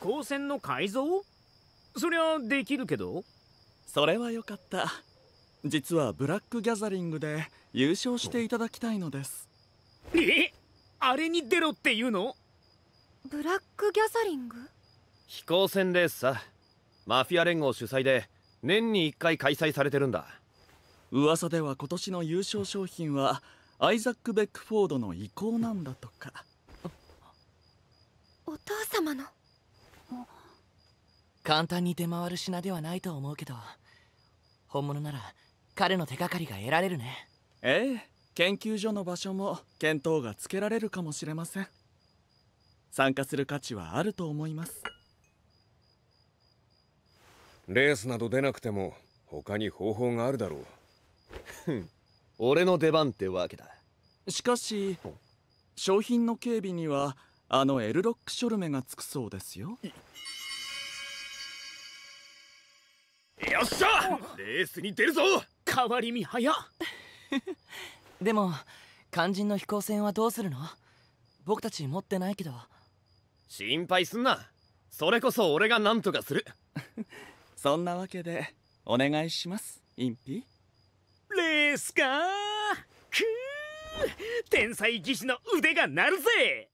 光線の改造そりゃできるけどそれはよかった実はブラックギャザリングで優勝していただきたいのですえあれに出ろって言うのブラックギャザリング飛行船レースさマフィア連合主催で年に1回開催されてるんだ噂では今年の優勝賞品はアイザック・ベックフォードの意向なんだとか簡単に出回る品ではないと思うけど本物なら彼の手がかりが得られるねええ研究所の場所も見当がつけられるかもしれません参加する価値はあると思いますレースなど出なくても他に方法があるだろう俺の出番ってわけだしかし商品の警備にはあのエルロックショルメがつくそうですよっしゃレースに出るぞ変わり身早 でも肝心の飛行船はどうするの僕たち持ってないけど心配すんなそれこそ俺が何とかする そんなわけでお願いしますインピレースかくー天才技師の腕が鳴るぜ